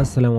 Aslam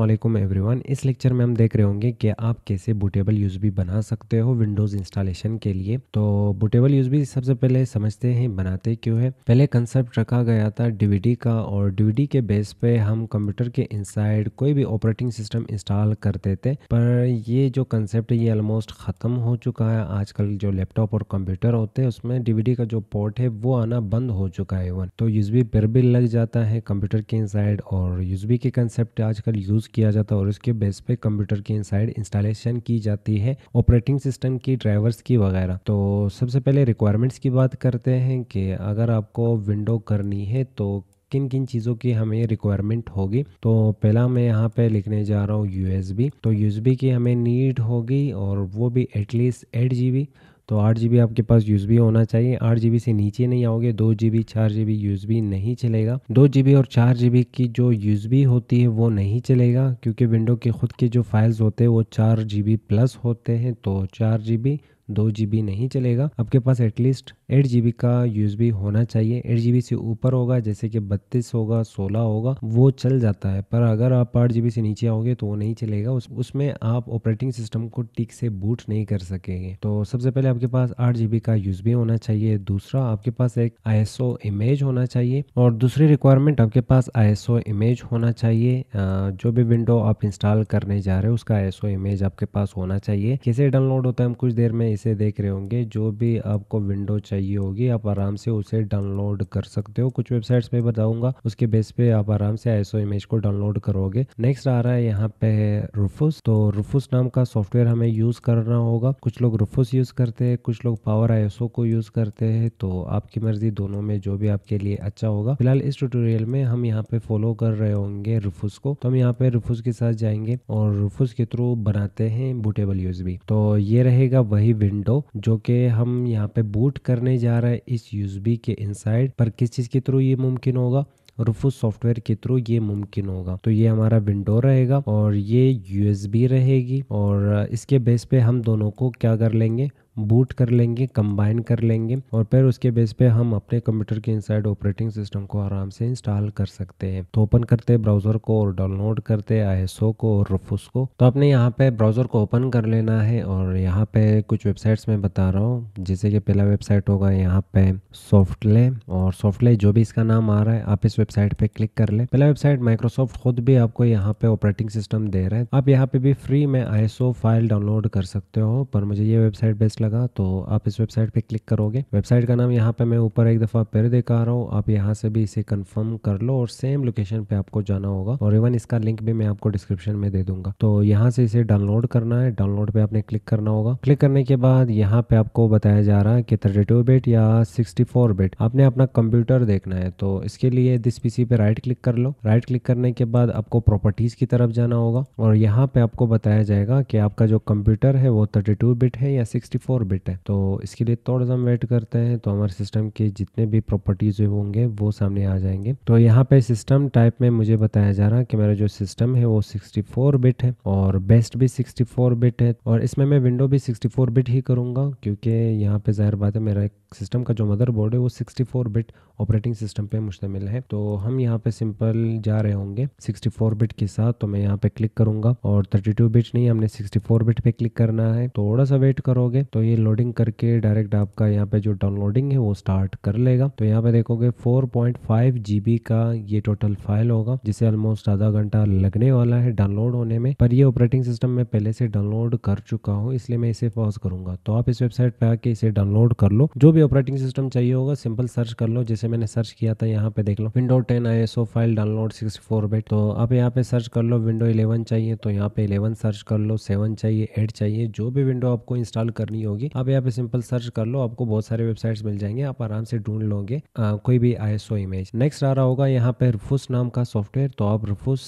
one इस lecture में हम देख रहे होंगे कि आप कैसे बुटेबल यूज़बी बना सकते हो विंडोज़ इंस्टॉलेशन के लिए तो बुटेबल यूज़बी सबसे पहले समझते हैं बनाते क्यों है पहले कंसेप्ट रखा गया था डीवीडी का और डीवीडी के बेस पे हम कंप्यूटर के इनसाइड कोई भी ऑपरेटिंग सिस्टम इंस्टॉल करते थे पर ये जो कंसेप्ट ये ऑलमोस्ट ख़त्म हो चुका है आजकल जो लैपटॉप और कंप्यूटर होते हैं उसमें डीवीडी का जो पोर्ट है वो आना बंद हो चुका है वन तो यूज पर भी लग जाता है कंप्यूटर के इनसाइड और यूज़बी के कंसेप्ट आज आजकल यूज़ किया जाता है और इसके बेस पे कंप्यूटर के इनसाइड इंस्टॉलेशन की जाती है ऑपरेटिंग सिस्टम की ड्राइवर्स की वगैरह तो सबसे पहले रिक्वायरमेंट्स की बात करते हैं कि अगर आपको विंडो करनी है तो किन किन चीज़ों की हमें रिक्वायरमेंट होगी तो पहला मैं यहाँ पे लिखने जा रहा हूँ यूएसबी तो यूएसबी की हमें नीड होगी और वो भी एटलीस्ट एट जी तो आठ जी आपके पास यूज़ भी होना चाहिए आठ जी से नीचे नहीं आओगे दो जी बी चार जी बी यूज भी नहीं चलेगा दो जी बी और चार जी बी की जो यूज़ होती है वो नहीं चलेगा क्योंकि विंडो के खुद के जो फाइल्स होते हैं वो चार जी बी प्लस होते हैं तो चार जी बी दो जी नहीं चलेगा आपके पास एटलीस्ट एट जी का यूएसबी होना चाहिए एट जी से ऊपर होगा जैसे कि बत्तीस होगा सोलह होगा वो चल जाता है पर अगर आप आठ जी से नीचे आओगे तो वो नहीं चलेगा उस, उसमें आप ऑपरेटिंग सिस्टम को ठीक से बूट नहीं कर सकेंगे तो सबसे पहले आपके पास आठ जी का यूएसबी होना चाहिए दूसरा आपके पास एक आई इमेज होना चाहिए और दूसरी रिक्वायरमेंट आपके पास आई इमेज होना चाहिए जो भी विंडो आप इंस्टॉल करने जा रहे हो उसका आई इमेज आपके पास होना चाहिए कैसे डाउनलोड होता है हम कुछ देर में कहीं से देख रहे होंगे जो भी आपको विंडो चाहिए होगी आप आराम से उसे डाउनलोड कर सकते हो कुछ वेबसाइट्स पे बताऊंगा उसके बेस पे आप आराम से आईसो इमेज को डाउनलोड करोगे नेक्स्ट आ रहा है यहाँ पे रुफुस तो रुफुस नाम का सॉफ्टवेयर हमें यूज करना होगा कुछ लोग रुफुस यूज करते हैं कुछ लोग पावर आईएसओ को यूज करते हैं तो आपकी मर्जी दोनों में जो भी आपके लिए अच्छा होगा फिलहाल इस ट्यूटोरियल में हम यहाँ पे फॉलो कर रहे होंगे रुफुस को तो हम यहाँ पे रुफुस के साथ जाएंगे और रुफुस के थ्रू बनाते हैं बुटेबल यूज भी तो ये रहेगा वही विंडो जो कि हम यहाँ पे बूट करने जा रहे हैं इस यूजबी के इनसाइड पर किस चीज़ के थ्रू ये मुमकिन होगा रूफूस सॉफ्टवेयर के थ्रू ये मुमकिन होगा तो ये हमारा विंडो रहेगा और ये यूएसबी रहेगी और इसके बेस पे हम दोनों को क्या कर लेंगे बूट कर लेंगे कंबाइन कर लेंगे और फिर उसके बेस पे हम अपने कंप्यूटर के इनसाइड ऑपरेटिंग सिस्टम को आराम से इंस्टॉल कर सकते हैं तो ओपन करते हैं ब्राउजर को और डाउनलोड करते हैं आई को और रफूस को तो आपने यहाँ पे ब्राउजर को ओपन कर लेना है और यहाँ पे कुछ वेबसाइट्स में बता रहा हूँ जैसे कि पहला वेबसाइट होगा यहाँ पे सॉफ्टले और सॉफ्टले जो भी इसका नाम आ रहा है आप इस वेबसाइट पे क्लिक कर ले पहला वेबसाइट माइक्रोसॉफ्ट खुद भी आपको यहाँ पे ऑपरेटिंग सिस्टम दे रहे हैं आप यहाँ पे भी फ्री में आई फाइल डाउनलोड कर सकते हो पर मुझे ये वेबसाइट बेस्ट लगा तो आप इस वेबसाइट पे क्लिक करोगे वेबसाइट का नाम यहाँ पे मैं ऊपर एक दफ़ा फिर दिखा रहा हूँ आप यहाँ से भी इसे कंफर्म कर लो और सेम लोकेशन पे आपको जाना होगा और इवन इसका लिंक भी मैं आपको डिस्क्रिप्शन में दे दूंगा तो यहाँ से इसे डाउनलोड करना है डाउनलोड पे आपने क्लिक करना होगा क्लिक करने के बाद यहाँ पे आपको बताया जा रहा है कि थर्टी बिट या सिक्सटी बिट आपने अपना कंप्यूटर देखना है तो इसके लिए दिस पीसी पे राइट क्लिक कर लो राइट क्लिक करने के बाद आपको प्रॉपर्टीज की तरफ जाना होगा और यहाँ पे आपको बताया जाएगा कि आपका जो कंप्यूटर है वो थर्टी बिट है या सिक्सटी ऑर्बिट है तो इसके लिए थोड़ा सा हम वेट करते हैं तो हमारे सिस्टम के जितने भी प्रॉपर्टीज होंगे वो सामने आ जाएंगे तो यहाँ पे सिस्टम टाइप में मुझे बताया जा रहा है कि मेरा जो सिस्टम है वो 64 बिट है और बेस्ट भी 64 बिट है और इसमें मैं विंडो भी 64 बिट ही करूंगा क्योंकि यहाँ पे जाहिर बात है मेरा एक सिस्टम का जो मदरबोर्ड है वो 64 बिट ऑपरेटिंग सिस्टम पे मुश्तमिल है तो हम यहाँ पे सिंपल जा रहे होंगे 64 बिट के साथ तो मैं यहाँ पे क्लिक करूंगा और 32 बिट नहीं हमने 64 बिट पे क्लिक करना है थोड़ा सा वेट करोगे तो तो ये लोडिंग करके डायरेक्ट आपका यहाँ पे जो डाउनलोडिंग है वो स्टार्ट कर लेगा तो यहाँ पे देखोगे 4.5 जीबी का ये टोटल फाइल होगा जिसे ऑलमोस्ट आधा घंटा लगने वाला है डाउनलोड होने में पर ये ऑपरेटिंग सिस्टम मैं पहले से डाउनलोड कर चुका हूँ इसलिए मैं इसे पॉज करूंगा तो आप इस वेबसाइट पे आके इसे डाउनलोड कर लो जो भी ऑपरेटिंग सिस्टम चाहिए होगा सिंपल सर्च कर लो जैसे मैंने सर्च किया था यहाँ पे देख लो window ten I file download sixty four bit तो आप यहाँ पे सर्च कर लो विंडो इलेवन चाहिए तो यहाँ पे इलेवन सर्च कर लो सेवन चाहिए एट चाहिए जो भी विंडो आपको इंस्टॉल करनी होगी आप यहाँ पे सिंपल सर्च कर लो आपको बहुत सारे वेबसाइट्स मिल जाएंगे आप आराम से ढूंढ लोगे कोई भी आई इमेज नेक्स्ट आ रहा होगा यहाँ पे रफूस नाम का सॉफ्टवेयर तो आप रफूस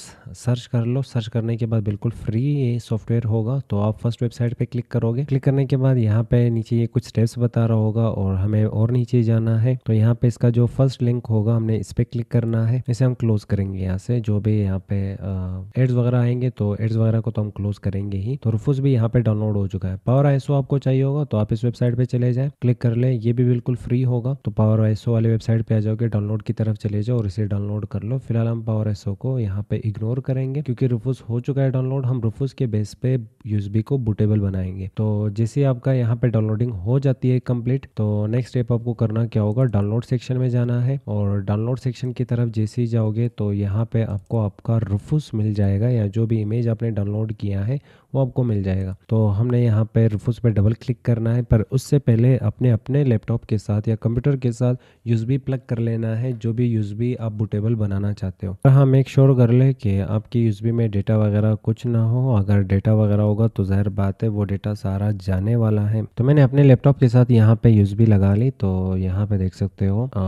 सर्च कर लो सर्च करने के बाद बिल्कुल फ्री ये सॉफ्टवेयर होगा तो आप फर्स्ट वेबसाइट पे क्लिक करोगे क्लिक करने के बाद यहाँ पे नीचे ये कुछ स्टेप्स बता रहा होगा और हमें और नीचे जाना है तो यहाँ पे इसका जो फर्स्ट लिंक होगा हमने इस पे क्लिक करना है इसे हम क्लोज करेंगे यहाँ से जो भी यहाँ पे एड्स वगैरह आएंगे तो एड्स वगैरह को तो हम क्लोज करेंगे ही तो रफूस भी यहाँ पे डाउनलोड हो चुका है पावर आई आपको चाहिए होगा तो आप इस वेबसाइट पे चले जाएं क्लिक कर लें ये भी बिल्कुल फ्री होगा तो पावर एसओ वाले वेबसाइट पे आ जाओगे डाउनलोड की तरफ चले जाओ और इसे डाउनलोड कर लो फिलहाल हम पावर एसओ को यहाँ पे इग्नोर करेंगे क्योंकि रुफूस हो चुका है डाउनलोड हम रुफूस के बेस पे यूएसबी को बुटेबल बनाएंगे तो जैसे आपका यहाँ पे डाउनलोडिंग हो जाती है कम्प्लीट तो नेक्स्ट स्टेप आपको करना क्या होगा डाउनलोड सेक्शन में जाना है और डाउनलोड सेक्शन की तरफ जैसे ही जाओगे तो यहाँ पे आपको आपका रुफूस मिल जाएगा या जो भी इमेज आपने डाउनलोड किया है वो आपको मिल जाएगा तो हमने यहाँ पर उस पर डबल क्लिक करना है पर उससे पहले अपने अपने लैपटॉप के साथ या कंप्यूटर के साथ यूज़बी प्लग कर लेना है जो भी यूज़बी आप बुटेबल बनाना चाहते हो और हाँ मेक श्योर कर ले कि आपकी यूज़बी में डेटा वगैरह कुछ ना हो अगर डेटा वगैरह होगा तो जहर बात है वो डेटा सारा जाने वाला है तो मैंने अपने लैपटॉप के साथ यहाँ पे यूज लगा ली तो यहाँ पे देख सकते हो आ,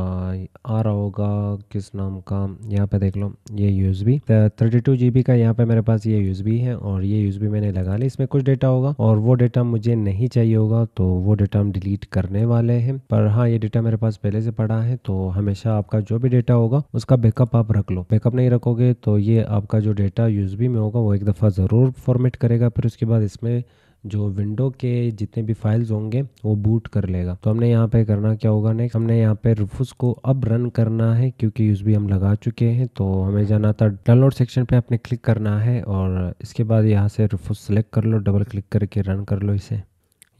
आ रहा होगा किस नाम का यहाँ पे देख लो ये USB thirty two G B का यहाँ पे मेरे पास ये यूज़बी है और ये यूज़बी मैंने हमने लगा ली इसमें कुछ डेटा होगा और वो डेटा मुझे नहीं चाहिए होगा तो वो डेटा हम डिलीट करने वाले हैं पर हाँ ये डेटा मेरे पास पहले से पड़ा है तो हमेशा आपका जो भी डेटा होगा उसका बैकअप आप रख लो बैकअप नहीं रखोगे तो ये आपका जो डेटा यूजबी में होगा वो एक दफ़ा ज़रूर फॉर्मेट करेगा फिर उसके बाद इसमें जो विंडो के जितने भी फाइल्स होंगे वो बूट कर लेगा तो हमने यहाँ पे करना क्या होगा नेक्स्ट हमने यहाँ पे रुफुस को अब रन करना है क्योंकि भी हम लगा चुके हैं तो हमें जाना था डाउनलोड सेक्शन पे आपने क्लिक करना है और इसके बाद यहाँ से रुफुस सेलेक्ट कर लो डबल क्लिक करके रन कर लो इसे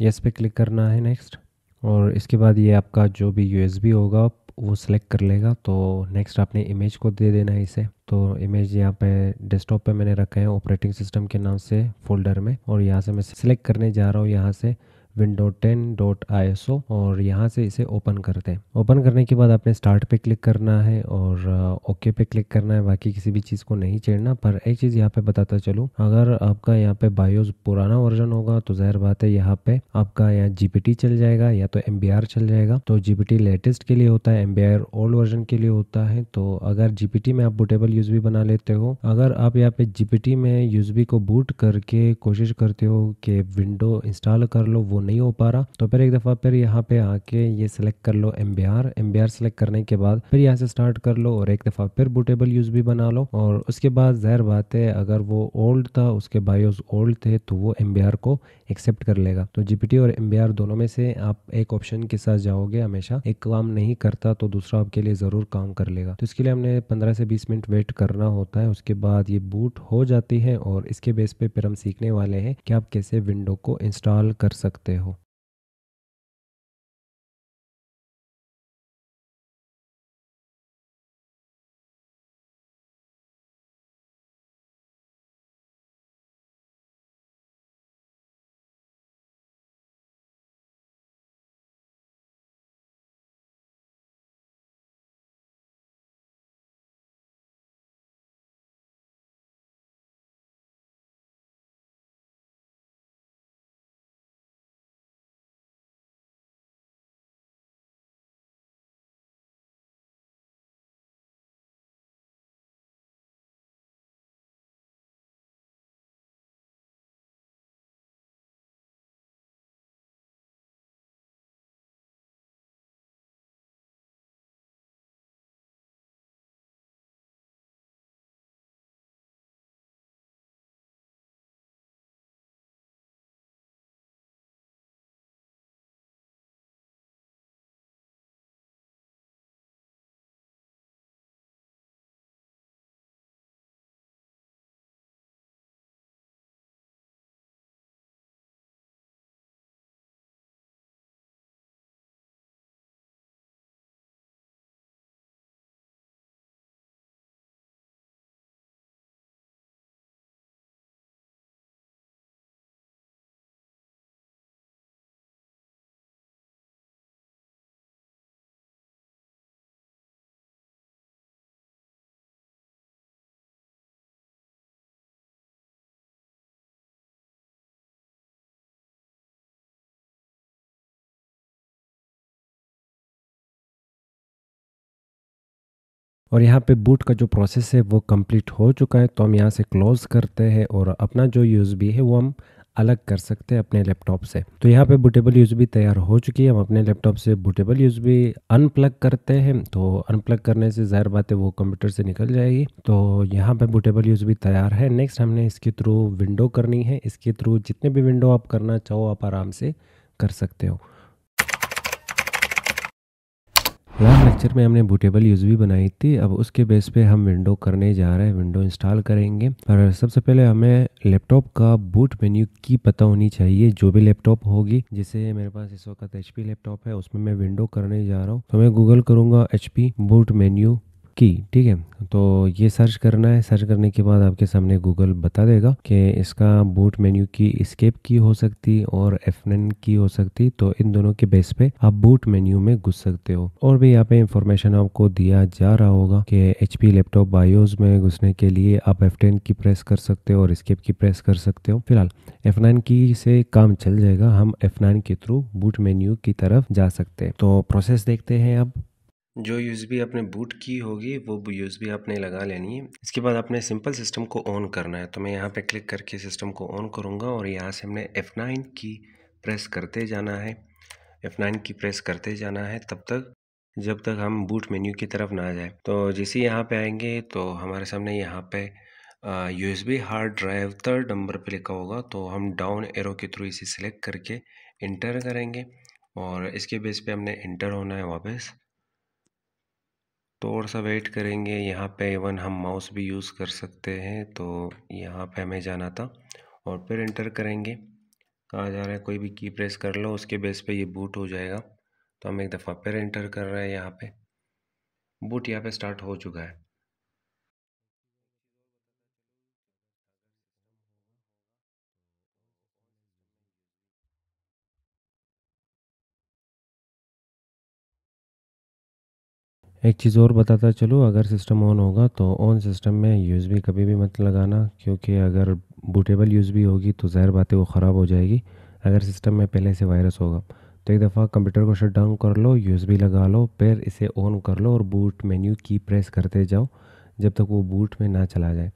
यस पे क्लिक करना है नेक्स्ट और इसके बाद ये आपका जो भी यू होगा वो सिलेक्ट कर लेगा तो नेक्स्ट आपने इमेज को दे देना है इसे तो इमेज यहाँ पे डेस्कटॉप पे मैंने रखे है ऑपरेटिंग सिस्टम के नाम से फोल्डर में और यहाँ से मैं सिलेक्ट करने जा रहा हूँ यहाँ से विंडो टेन डॉट आई और यहाँ से इसे ओपन करते हैं ओपन करने के बाद आपने स्टार्ट पे क्लिक करना है और ओके uh, पे क्लिक करना है बाकी किसी भी चीज़ को नहीं छेड़ना पर एक चीज़ यहाँ पे बताता चलू अगर आपका यहाँ पे बायोज पुराना वर्जन होगा तो जाहिर बात है यहाँ पे आपका यहाँ जीपीटी चल जाएगा या तो एम चल जाएगा तो जीपीटी लेटेस्ट के लिए होता है एम ओल्ड वर्जन के लिए होता है तो अगर जीपीटी में आप बुटेबल यूजबी बना लेते हो अगर आप यहाँ पे जीपीटी में यूजबी को बूट करके कोशिश करते हो कि विंडो इंस्टॉल कर लो वो नहीं हो पा रहा तो फिर एक दफ़ा फिर यहाँ पे आके ये सिलेक्ट कर लो M B R M B R select करने के बाद फिर यहाँ से स्टार्ट कर लो और एक दफ़ा फिर बूटेबल यूज़ भी बना लो और उसके बाद जहर बात है अगर वो ओल्ड था उसके बायोस ओल्ड थे तो वो एम बी आर को एक्सेप्ट कर लेगा तो जीपीटी और एम बी आर दोनों में से आप एक ऑप्शन के साथ जाओगे हमेशा एक काम नहीं करता तो दूसरा आपके लिए ज़रूर काम कर लेगा तो इसके लिए हमने पंद्रह से बीस मिनट वेट करना होता है उसके बाद ये बूट हो जाती है और इसके बेस पे फिर हम सीखने वाले हैं कि आप कैसे विंडो को इंस्टॉल कर सकते Svatého. और यहाँ पे बूट का जो प्रोसेस है वो कंप्लीट हो चुका है तो हम यहाँ से क्लोज़ करते हैं और अपना जो यूज़ है वो हम अलग कर सकते हैं अपने लैपटॉप से तो यहाँ पे बुटेबल यूज़ तैयार हो चुकी है हम अपने लैपटॉप से बुटेबल यूज़ अनप्लग करते हैं तो अनप्लग करने से ज़ाहिर बात है वो कंप्यूटर से निकल जाएगी तो यहाँ पे बुटेबल यूज़ तैयार है नेक्स्ट हमने इसके थ्रू विंडो करनी है इसके थ्रू जितने भी विंडो आप करना चाहो आप आराम से कर सकते हो लास्ट लेक्चर में हमने बूटेबल यूज़ भी बनाई थी अब उसके बेस पे हम विंडो करने जा रहे हैं विंडो इंस्टॉल करेंगे और सबसे पहले हमें लैपटॉप का बूट मेन्यू की पता होनी चाहिए जो भी लैपटॉप होगी जैसे मेरे पास इस वक्त एच लैपटॉप है उसमें मैं विंडो करने जा रहा हूँ तो मैं गूगल करूंगा एच बूट मेन्यू की ठीक है तो ये सर्च करना है सर्च करने के बाद आपके सामने गूगल बता देगा कि इसका बूट मेन्यू की स्केप की हो सकती और एफ की हो सकती तो इन दोनों के बेस पे आप बूट मेन्यू में घुस सकते हो और भी यहाँ पे इंफॉर्मेशन आपको दिया जा रहा होगा कि एच लैपटॉप बायोज में घुसने के लिए आप एफ की प्रेस कर सकते हो और स्केप की प्रेस कर सकते हो फिलहाल एफ की से काम चल जाएगा हम एफ के थ्रू बूट मेन्यू की तरफ जा सकते हैं तो प्रोसेस देखते हैं अब जो बी आपने बूट की होगी वो बी आपने लगा लेनी है इसके बाद आपने सिंपल सिस्टम को ऑन करना है तो मैं यहाँ पे क्लिक करके सिस्टम को ऑन करूँगा और यहाँ से हमने F9 की प्रेस करते जाना है F9 की प्रेस करते जाना है तब तक जब तक हम बूट मेन्यू की तरफ ना जाए तो जैसे यहाँ पे आएंगे तो हमारे सामने यहाँ पे U S B hard drive third number पर लिखा होगा तो हम डाउन एरो के थ्रू इसे सिलेक्ट करके इंटर करेंगे और इसके बेस पे हमने इंटर होना है वापस तो और सा वेट करेंगे यहाँ पे इवन हम माउस भी यूज़ कर सकते हैं तो यहाँ पे हमें जाना था और फिर इंटर करेंगे कहा जा रहा है कोई भी की प्रेस कर लो उसके बेस पे ये बूट हो जाएगा तो हम एक दफ़ा फिर इंटर कर रहे हैं यहाँ पे बूट यहाँ पे स्टार्ट हो चुका है एक चीज़ और बताता चलो अगर सिस्टम ऑन होगा तो ऑन सिस्टम में यूएसबी कभी भी मत लगाना क्योंकि अगर बूटेबल यूएसबी होगी तो ज़ाहिर बात है वो ख़राब हो जाएगी अगर सिस्टम में पहले से वायरस होगा तो एक दफ़ा कंप्यूटर को शट डाउन कर लो यूएसबी लगा लो फिर इसे ऑन कर लो और बूट मेन्यू की प्रेस करते जाओ जब तक वो बूट में ना चला जाए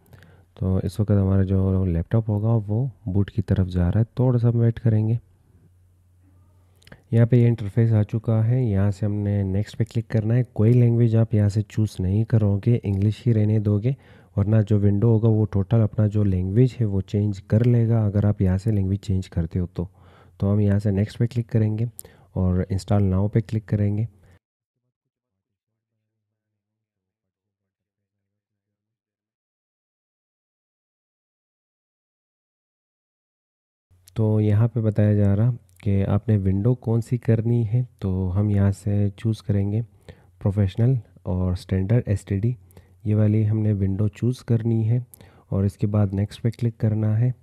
तो इस वक्त हमारा जो लैपटॉप होगा वो बूट की तरफ जा रहा है थोड़ा सा वेट करेंगे यहाँ पे ये इंटरफेस आ चुका है यहाँ से हमने नेक्स्ट पे क्लिक करना है कोई लैंग्वेज आप यहाँ से चूज़ नहीं करोगे इंग्लिश ही रहने दोगे वरना जो विंडो होगा वो टोटल अपना जो लैंग्वेज है वो चेंज कर लेगा अगर आप यहाँ से लैंग्वेज चेंज करते हो तो तो हम यहाँ से नेक्स्ट पे क्लिक करेंगे और इंस्टॉल नाव पे क्लिक करेंगे तो यहाँ पे बताया जा रहा कि आपने विंडो कौन सी करनी है तो हम यहाँ से चूज़ करेंगे प्रोफेशनल और स्टैंडर्ड एस ये वाली हमने विंडो चूज़ करनी है और इसके बाद नेक्स्ट पे क्लिक करना है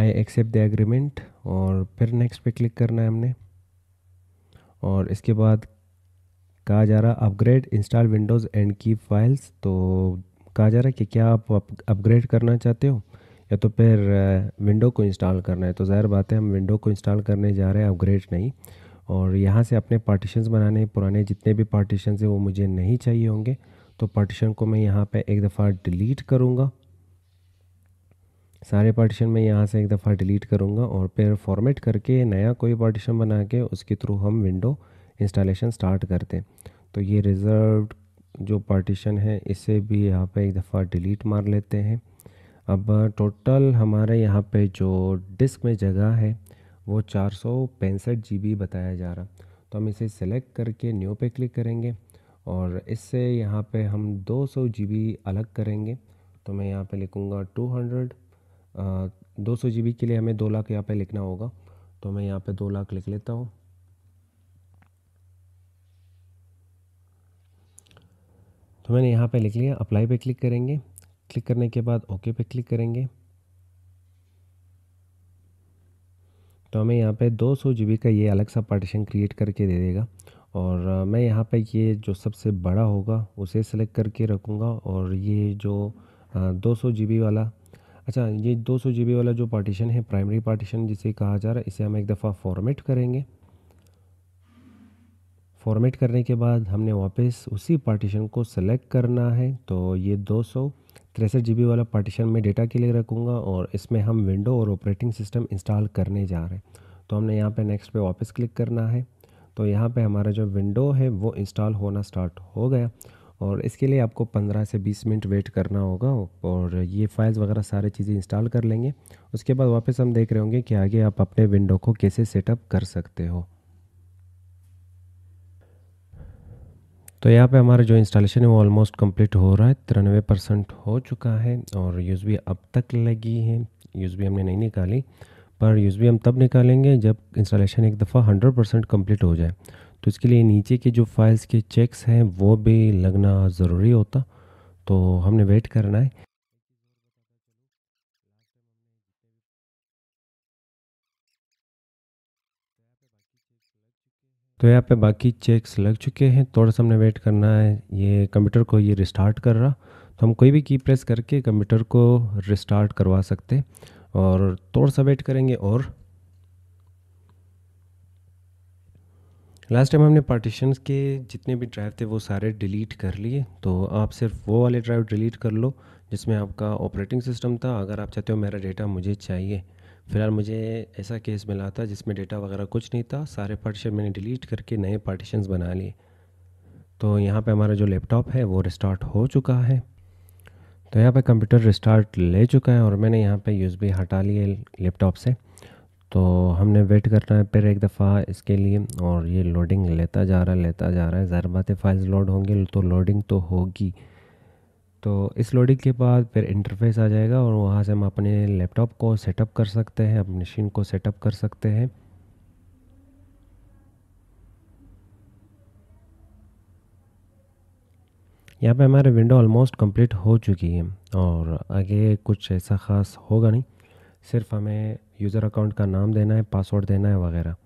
आई एक्सेप्ट द एग्रीमेंट और फिर नेक्स्ट पे क्लिक करना है हमने और इसके बाद कहा जा रहा अपग्रेड इंस्टॉल विंडोज़ एंड की फाइल्स तो कहा जा रहा है कि क्या आप अपग्रेड करना चाहते हो या तो फिर विंडो को इंस्टॉल करना है तो ज़ाहिर बात है हम विंडो को इंस्टॉल करने जा रहे हैं अपग्रेड नहीं और यहाँ से अपने पार्टीशन बनाने पुराने जितने भी पार्टीशन हैं वो मुझे नहीं चाहिए होंगे तो पार्टीशन को मैं यहाँ पर एक दफ़ा डिलीट करूँगा सारे पार्टीशन मैं यहाँ से एक दफ़ा डिलीट करूँगा और फिर फॉर्मेट करके नया कोई पार्टीशन बना के उसके थ्रू हम विंडो इंस्टॉलेशन स्टार्ट करते हैं तो ये रिज़र्व जो पार्टीशन है इसे भी यहाँ पे एक दफ़ा डिलीट मार लेते हैं अब टोटल हमारे यहाँ पे जो डिस्क में जगह है वो चार सौ पैंसठ जी बताया जा रहा तो हम इसे सेलेक्ट करके न्यू पे क्लिक करेंगे और इससे यहाँ पे हम 200 सौ अलग करेंगे तो मैं यहाँ पे लिखूँगा 200 दो सौ के लिए हमें दो लाख यहाँ पे लिखना होगा तो मैं यहाँ पे दो लाख लिख लेता हूँ मैंने यहाँ पे लिख लिया अप्लाई पे क्लिक करेंगे क्लिक करने के बाद ओके पे क्लिक करेंगे तो हमें यहाँ पे 200 जीबी का ये अलग सा पार्टीशन क्रिएट करके दे देगा और मैं यहाँ पे ये जो सबसे बड़ा होगा उसे सेलेक्ट करके रखूँगा और ये जो दो सौ वाला अच्छा ये 200 जीबी वाला जो पार्टीशन है प्राइमरी पार्टीशन जिसे कहा जा रहा है इसे हम एक दफ़ा फॉर्मेट करेंगे फॉर्मेट करने के बाद हमने वापस उसी पार्टीशन को सेलेक्ट करना है तो ये दो सौ तिरसठ जी वाला पार्टीशन में डेटा के लिए रखूँगा और इसमें हम विंडो और ऑपरेटिंग सिस्टम इंस्टॉल करने जा रहे हैं तो हमने यहाँ पे नेक्स्ट पे वापस क्लिक करना है तो यहाँ पे हमारा जो विंडो है वो इंस्टॉल होना स्टार्ट हो गया और इसके लिए आपको 15 से 20 मिनट वेट करना होगा और ये फाइल्स वगैरह सारे चीज़ें इंस्टॉल कर लेंगे उसके बाद वापस हम देख रहे होंगे कि आगे आप अपने विंडो को कैसे सेटअप कर सकते हो तो यहाँ पे हमारा जो इंस्टॉलेशन है वो ऑलमोस्ट कंप्लीट हो रहा है तिरानवे परसेंट हो चुका है और यूज़ भी अब तक लगी है यूज़ भी हमने नहीं निकाली पर यूज़ भी हम तब निकालेंगे जब इंस्टॉलेशन एक दफ़ा हंड्रेड परसेंट कम्प्लीट हो जाए तो इसके लिए नीचे के जो फाइल्स के चेक्स हैं वो भी लगना ज़रूरी होता तो हमने वेट करना है तो यहाँ पे बाकी चेक्स लग चुके हैं थोड़ा सा हमने वेट करना है ये कंप्यूटर को ये रिस्टार्ट कर रहा तो हम कोई भी की प्रेस करके कंप्यूटर को रिस्टार्ट करवा सकते और थोड़ा सा वेट करेंगे और लास्ट टाइम हमने पार्टीशन के जितने भी ड्राइव थे वो सारे डिलीट कर लिए तो आप सिर्फ वो वाले ड्राइव डिलीट कर लो जिसमें आपका ऑपरेटिंग सिस्टम था अगर आप चाहते हो मेरा डेटा मुझे चाहिए फिलहाल मुझे ऐसा केस मिला था जिसमें डेटा वगैरह कुछ नहीं था सारे पार्टीशन मैंने डिलीट करके नए पार्टीशन बना लिए तो यहाँ पे हमारा जो लैपटॉप है वो रिस्टार्ट हो चुका है तो यहाँ पे कंप्यूटर रिस्टार्ट ले चुका है और मैंने यहाँ पे यूएसबी हटा लिए लैपटॉप से तो हमने वेट करना है फिर एक दफ़ा इसके लिए और ये लोडिंग लेता जा रहा है लेता जा रहा है ज़रा बातें फाइल्स लोड होंगी तो लोडिंग तो होगी तो इस लोडिंग के बाद फिर इंटरफेस आ जाएगा और वहाँ से हम अपने लैपटॉप को सेटअप कर सकते हैं अपनी मशीन को सेटअप कर सकते हैं यहाँ पे हमारे विंडो ऑलमोस्ट कंप्लीट हो चुकी है और आगे कुछ ऐसा ख़ास होगा नहीं सिर्फ हमें यूज़र अकाउंट का नाम देना है पासवर्ड देना है वगैरह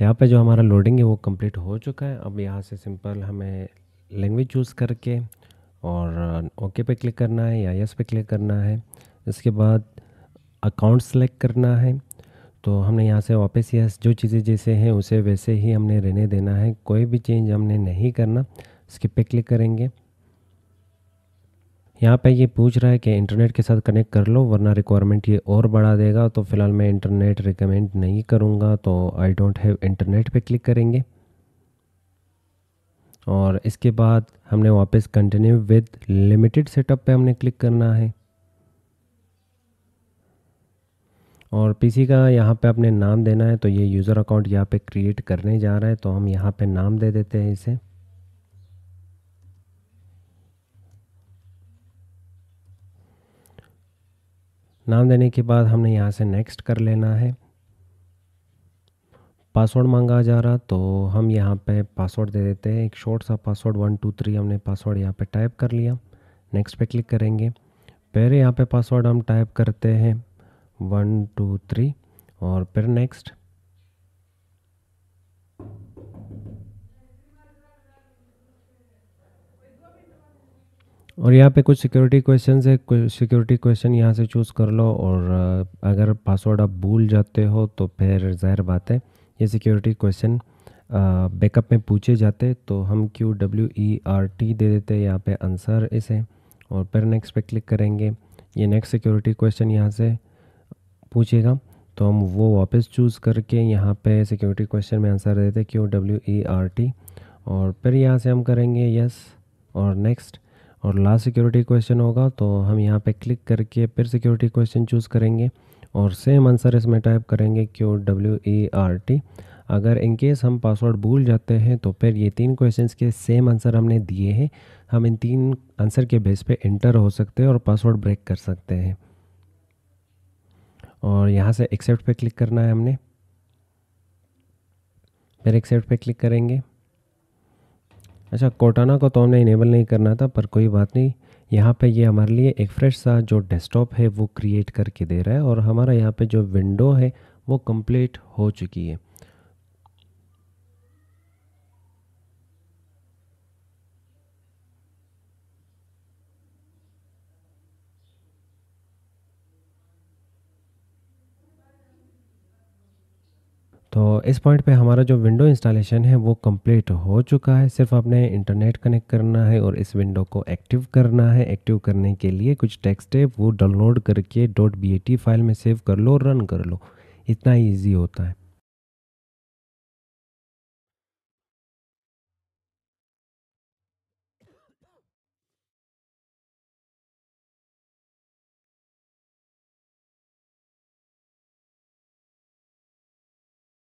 यहाँ पे जो हमारा लोडिंग है वो कंप्लीट हो चुका है अब यहाँ से सिंपल हमें लैंग्वेज चूज़ करके और ओके uh, पे क्लिक करना है या यस पे क्लिक करना है इसके बाद अकाउंट सेलेक्ट करना है तो हमने यहाँ से वापस यस जो चीज़ें जैसे हैं उसे वैसे ही हमने रहने देना है कोई भी चेंज हमने नहीं करना स्किप पे क्लिक करेंगे यहाँ पे ये पूछ रहा है कि इंटरनेट के साथ कनेक्ट कर लो वरना रिक्वायरमेंट ये और बढ़ा देगा तो फ़िलहाल मैं इंटरनेट रिकमेंड नहीं करूँगा तो आई डोंट हैव इंटरनेट पे क्लिक करेंगे और इसके बाद हमने वापस कंटिन्यू विद लिमिटेड सेटअप पे हमने क्लिक करना है और पीसी का यहाँ पे आपने नाम देना है तो ये यूज़र अकाउंट यहाँ पे क्रिएट करने जा रहा है तो हम यहाँ पे नाम दे देते हैं इसे नाम देने के बाद हमने यहाँ से नेक्स्ट कर लेना है पासवर्ड मांगा जा रहा तो हम यहाँ पे पासवर्ड दे देते हैं एक शॉर्ट सा पासवर्ड वन टू थ्री हमने पासवर्ड यहाँ पे टाइप कर लिया नेक्स्ट पे क्लिक करेंगे पहले यहाँ पे पासवर्ड हम टाइप करते हैं वन टू थ्री और फिर नेक्स्ट और यहाँ पे कुछ सिक्योरिटी क्वेश्चन है सिक्योरिटी क्वेश्चन यहाँ से चूज़ कर लो और अगर पासवर्ड आप भूल जाते हो तो फिर ज़ाहिर बात है ये सिक्योरिटी क्वेश्चन बैकअप में पूछे जाते तो हम Q W E R T दे देते यहाँ पे आंसर इसे और फिर नेक्स्ट पे क्लिक करेंगे ये नेक्स्ट सिक्योरिटी क्वेश्चन यहाँ से पूछेगा तो हम वो वापस चूज़ करके यहाँ पे सिक्योरिटी क्वेश्चन में आंसर देते Q W E R T और फिर यहाँ से हम करेंगे यस और नेक्स्ट और लास्ट सिक्योरिटी क्वेश्चन होगा तो हम यहाँ पे क्लिक करके फिर सिक्योरिटी क्वेश्चन चूज़ करेंगे और सेम आंसर इसमें टाइप करेंगे Q W E R T अगर इन केस हम पासवर्ड भूल जाते हैं तो फिर ये तीन क्वेश्चंस के सेम आंसर हमने दिए हैं हम इन तीन आंसर के बेस पे इंटर हो सकते हैं और पासवर्ड ब्रेक कर सकते हैं और यहाँ से एक्सेप्ट पे क्लिक करना है हमने फिर एक्सेप्ट पे क्लिक करेंगे अच्छा कोटाना को तो हमने इनेबल नहीं करना था पर कोई बात नहीं यहाँ पे ये हमारे लिए एक फ्रेश सा जो डेस्कटॉप है वो क्रिएट करके दे रहा है और हमारा यहाँ पे जो विंडो है वो कंप्लीट हो चुकी है तो इस पॉइंट पे हमारा जो विंडो इंस्टॉलेशन है वो कंप्लीट हो चुका है सिर्फ आपने इंटरनेट कनेक्ट करना है और इस विंडो को एक्टिव करना है एक्टिव करने के लिए कुछ टेक्स्ट है वो डाउनलोड करके डॉट बी फाइल में सेव कर लो रन कर लो इतना ईजी होता है